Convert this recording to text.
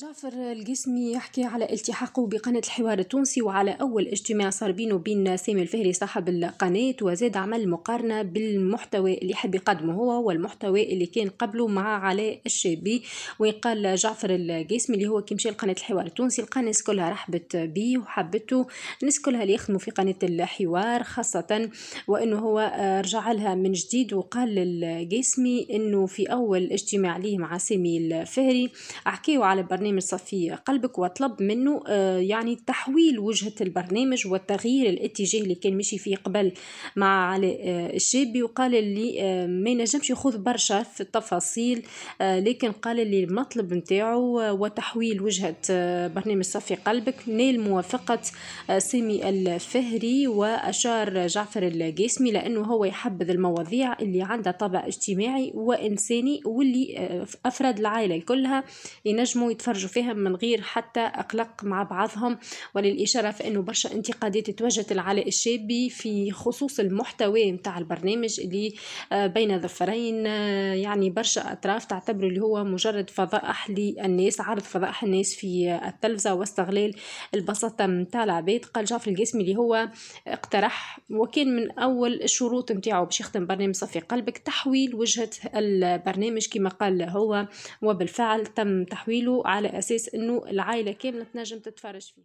جعفر القسمي يحكي على التحاقه بقناة الحوار التونسي وعلى أول اجتماع صار بينه وبين سامي الفهري صاحب القناة وزاد عمل مقارنة بالمحتوى اللي حب يقدمه هو والمحتوى اللي كان قبله مع علاء الشابي ويقال جعفر القاسمي اللي هو كيمشي لقناة الحوار التونسي لقى الناس كلها رحبت بيه وحبته الناس كلها اللي يخدموا في قناة الحوار خاصة وأنه هو رجع لها من جديد وقال القاسمي أنه في أول اجتماع ليه مع سامي الفهري أحكيه على برنامج برنامج صفية قلبك وطلب منه آه، يعني تحويل وجهة البرنامج وتغيير الاتجاه اللي كان مشي فيه قبل مع علي آه، الشابي وقال اللي آه، ما ينجمش يخوض برشا في التفاصيل لكن قال اللي المطلب نتاعو وتحويل وجهة برنامج صفي قلبك نال موافقة سامي الفهري وأشار جعفر الجسمي لأنه هو يحبذ المواضيع اللي عندها طابع اجتماعي وإنساني واللي أفراد العائلة كلها ينجموا يتفرجوا يتفرجوا فيها من غير حتى أقلق مع بعضهم وللإشارة في انه برشا انتقادات توجهت لعلاء الشابي في خصوص المحتوى نتاع البرنامج اللي آه، بين ظفرين آه، يعني برشا أطراف تعتبر اللي هو مجرد فضائح للناس عرض فضائح الناس في التلفزة واستغلال البساطة نتاع العباد قال جعفر القاسمي اللي هو اقترح وكان من أول الشروط نتاعو باش يخدم برنامج صفي قلبك تحويل وجهة البرنامج كما قال هو وبالفعل تم تحويله على أساس أنه العائلة كاملة تنجم تتفرج فيه